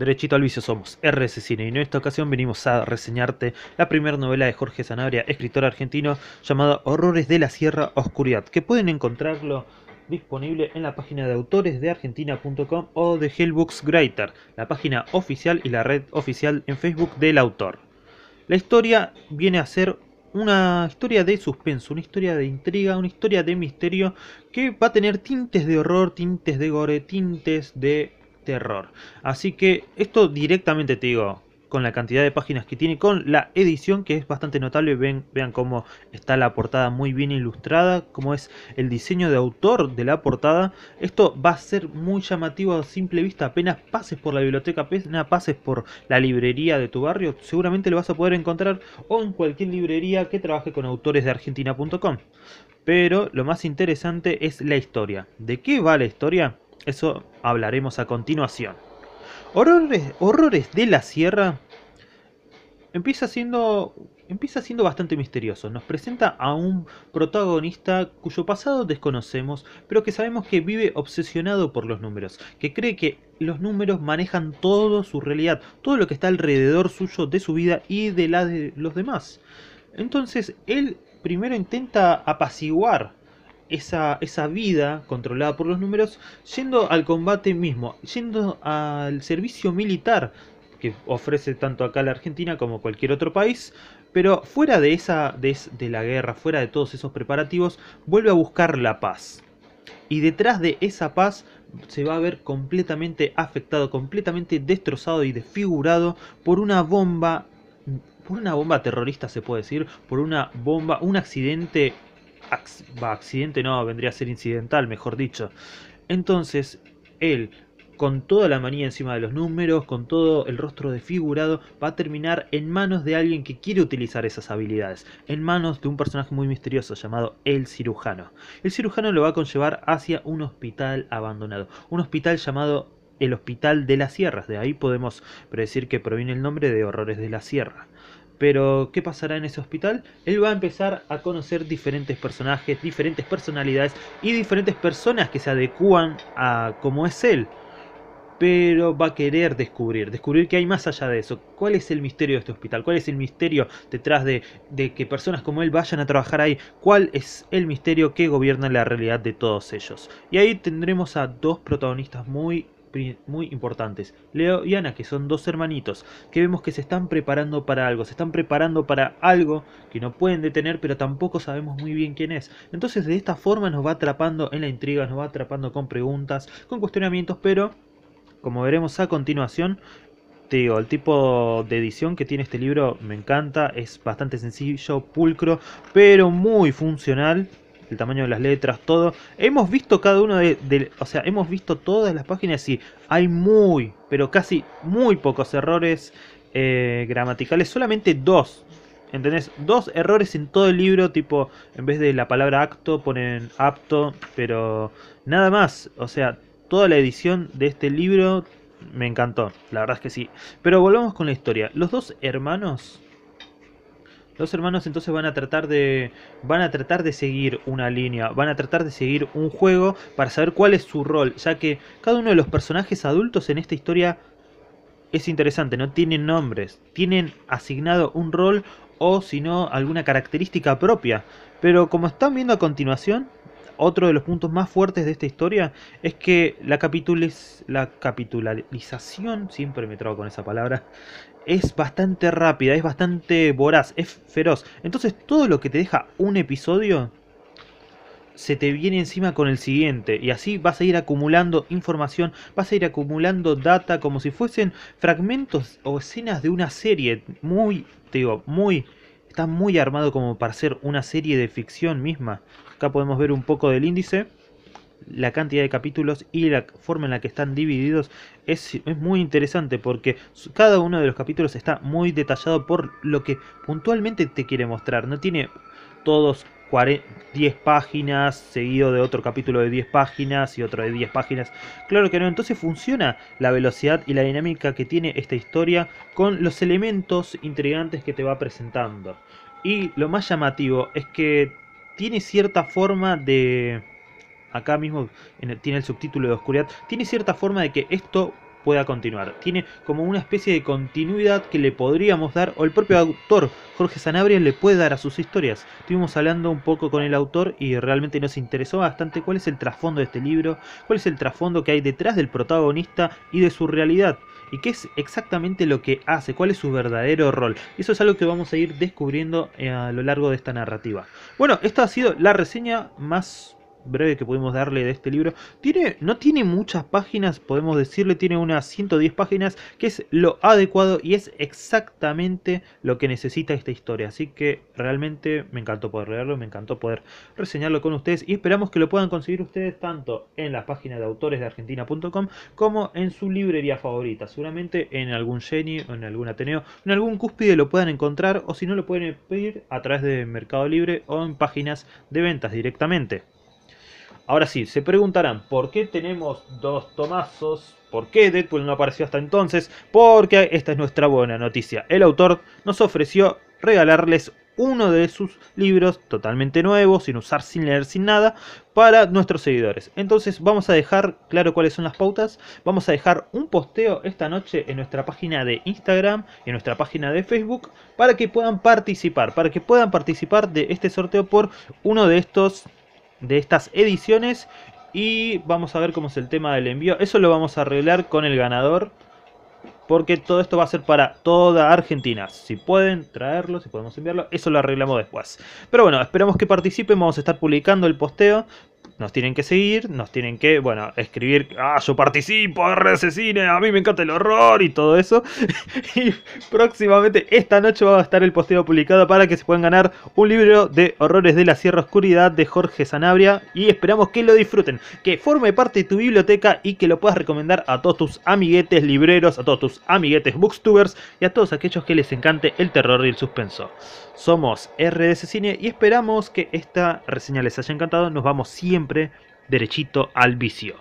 Derechito al vicio somos RS Cine y en esta ocasión venimos a reseñarte la primera novela de Jorge Sanabria, escritor argentino, llamada Horrores de la Sierra Oscuridad, que pueden encontrarlo disponible en la página de autoresdeargentina.com o de Hellbooks Greater, la página oficial y la red oficial en Facebook del autor. La historia viene a ser una historia de suspenso, una historia de intriga, una historia de misterio que va a tener tintes de horror, tintes de gore, tintes de terror. Así que esto directamente te digo, con la cantidad de páginas que tiene, con la edición que es bastante notable. Ven, vean cómo está la portada muy bien ilustrada, cómo es el diseño de autor de la portada. Esto va a ser muy llamativo a simple vista. Apenas pases por la biblioteca, apenas pases por la librería de tu barrio, seguramente lo vas a poder encontrar o en cualquier librería que trabaje con autores de argentina.com. Pero lo más interesante es la historia. ¿De qué va la historia? Eso hablaremos a continuación. Horrores, de la Sierra empieza siendo, empieza siendo bastante misterioso. Nos presenta a un protagonista cuyo pasado desconocemos, pero que sabemos que vive obsesionado por los números, que cree que los números manejan toda su realidad, todo lo que está alrededor suyo, de su vida y de la de los demás. Entonces él primero intenta apaciguar esa, vida controlada por los números yendo al combate mismo, yendo al servicio militar que ofrece tanto acá la Argentina como cualquier otro país, pero fuera de esa de, la guerra, fuera de todos esos preparativos, vuelve a buscar la paz. Y detrás de esa paz se va a ver completamente afectado, completamente destrozado y desfigurado por una bomba por una bomba terrorista se puede decir, por una bomba, un accidente accidente no, vendría a ser incidental, mejor dicho. Entonces, él, con toda la manía encima de los números, con todo el rostro desfigurado, va a terminar en manos de alguien que quiere utilizar esas habilidades, en manos de un personaje muy misterioso llamado el cirujano. El cirujano lo va a conllevar hacia un hospital abandonado, un hospital llamado el Hospital de las Sierras, de ahí podemos predecir que proviene el nombre de Horrores de la Sierra. Pero, ¿qué pasará en ese hospital? Él va a empezar a conocer diferentes personajes, diferentes personalidades y diferentes personas que se adecúan a cómo es él. Pero va a querer descubrir, descubrir qué hay más allá de eso. ¿Cuál es el misterio de este hospital? ¿Cuál es el misterio detrás de, de que personas como él vayan a trabajar ahí? ¿Cuál es el misterio que gobierna la realidad de todos ellos? Y ahí tendremos a dos protagonistas muy muy importantes. Leo y Ana, que son dos hermanitos, que vemos que se están preparando para algo, se están preparando para algo que no pueden detener, pero tampoco sabemos muy bien quién es. Entonces de esta forma nos va atrapando en la intriga, nos va atrapando con preguntas, con cuestionamientos, pero como veremos a continuación, te digo, el tipo de edición que tiene este libro me encanta, es bastante sencillo, pulcro, pero muy funcional el tamaño de las letras, todo. Hemos visto cada uno de, o sea, hemos visto todas las páginas y hay muy, pero casi muy pocos errores eh, gramaticales, solamente dos. ¿Entendés? Dos errores en todo el libro, tipo, en vez de la palabra acto ponen apto, pero nada más. O sea, toda la edición de este libro me encantó, la verdad es que sí. Pero volvamos con la historia. Los dos hermanos los hermanos entonces van a tratar de van a tratar de seguir una línea, van a tratar de seguir un juego para saber cuál es su rol, ya que cada uno de los personajes adultos en esta historia es interesante, no tienen nombres, tienen asignado un rol o si no alguna característica propia, pero como están viendo a continuación, otro de los puntos más fuertes de esta historia es que la, capitulis, la siempre me trago con esa palabra, es bastante rápida, es bastante voraz, es feroz. Entonces todo lo que te deja un episodio se te viene encima con el siguiente y así vas a ir acumulando información, vas a ir acumulando data como si fuesen fragmentos o escenas de una serie muy, digo, muy Está muy armado como para ser una serie de ficción misma. Acá podemos ver un poco del índice, la cantidad de capítulos y la forma en la que están divididos es, es, muy interesante porque cada uno de los capítulos está muy detallado por lo que puntualmente te quiere mostrar. No tiene todos 10 páginas, seguido de otro capítulo de 10 páginas y otro de 10 páginas. Claro que no, entonces funciona la velocidad y la dinámica que tiene esta historia con los elementos intrigantes que te va presentando. Y lo más llamativo es que tiene cierta forma de... Acá mismo tiene el subtítulo de oscuridad. Tiene cierta forma de que esto pueda continuar. Tiene como una especie de continuidad que le podríamos dar, o el propio autor, Jorge Sanabria, le puede dar a sus historias. Estuvimos hablando un poco con el autor y realmente nos interesó bastante cuál es el trasfondo de este libro, cuál es el trasfondo que hay detrás del protagonista y de su realidad. Y qué es exactamente lo que hace, cuál es su verdadero rol. Eso es algo que vamos a ir descubriendo eh, a lo largo de esta narrativa. Bueno, esta ha sido la reseña más breve que pudimos darle de este libro. Tiene, no tiene muchas páginas, podemos decirle, tiene unas 110 páginas, que es lo adecuado y es exactamente lo que necesita esta historia. Así que realmente me encantó poder leerlo, me encantó poder reseñarlo con ustedes y esperamos que lo puedan conseguir ustedes tanto en la página de autores de argentina.com como en su librería favorita. Seguramente en algún Jenny o en algún Ateneo, en algún cúspide lo puedan encontrar o si no lo pueden pedir a través de Mercado Libre o en páginas de ventas directamente. Ahora sí, se preguntarán, ¿por qué tenemos dos tomazos? ¿Por qué Deadpool no apareció hasta entonces? Porque esta es nuestra buena noticia. El autor nos ofreció regalarles uno de sus libros totalmente nuevo, sin usar, sin leer, sin nada, para nuestros seguidores. Entonces vamos a dejar claro cuáles son las pautas. Vamos a dejar un posteo esta noche en nuestra página de Instagram y en nuestra página de Facebook para que puedan participar, para que puedan participar de este sorteo por uno de estos de estas ediciones. Y vamos a ver cómo es el tema del envío. Eso lo vamos a arreglar con el ganador. Porque todo esto va a ser para toda Argentina. Si pueden traerlo, si podemos enviarlo, eso lo arreglamos después. Pero bueno, esperamos que participen. Vamos a estar publicando el posteo nos tienen que seguir, nos tienen que, bueno, escribir, ah, yo participo, RS Cine, a mí me encanta el horror y todo eso. y próximamente esta noche va a estar el posteo publicado para que se puedan ganar un libro de Horrores de la Sierra Oscuridad de Jorge Sanabria y esperamos que lo disfruten, que forme parte de tu biblioteca y que lo puedas recomendar a todos tus amiguetes libreros, a todos tus amiguetes booktubers y a todos aquellos que les encante el terror y el suspenso. Somos RS Cine y esperamos que esta reseña les haya encantado. Nos vamos siempre derechito al vicio.